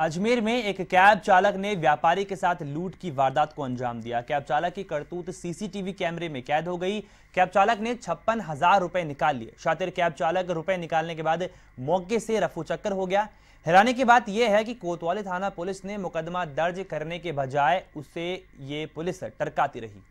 अजमेर में एक कैब चालक ने व्यापारी के साथ लूट की वारदात को अंजाम दिया कैब चालक की करतूत सीसीटीवी कैमरे में कैद हो गई कैब चालक ने छप्पन हजार रुपए निकाल लिए शातिर कैब चालक रुपए निकालने के बाद मौके से रफू चक्कर हो गया हैरानी की बात यह है कि कोतवाली थाना पुलिस ने मुकदमा दर्ज करने के बजाय उसे ये पुलिस टरकाती रही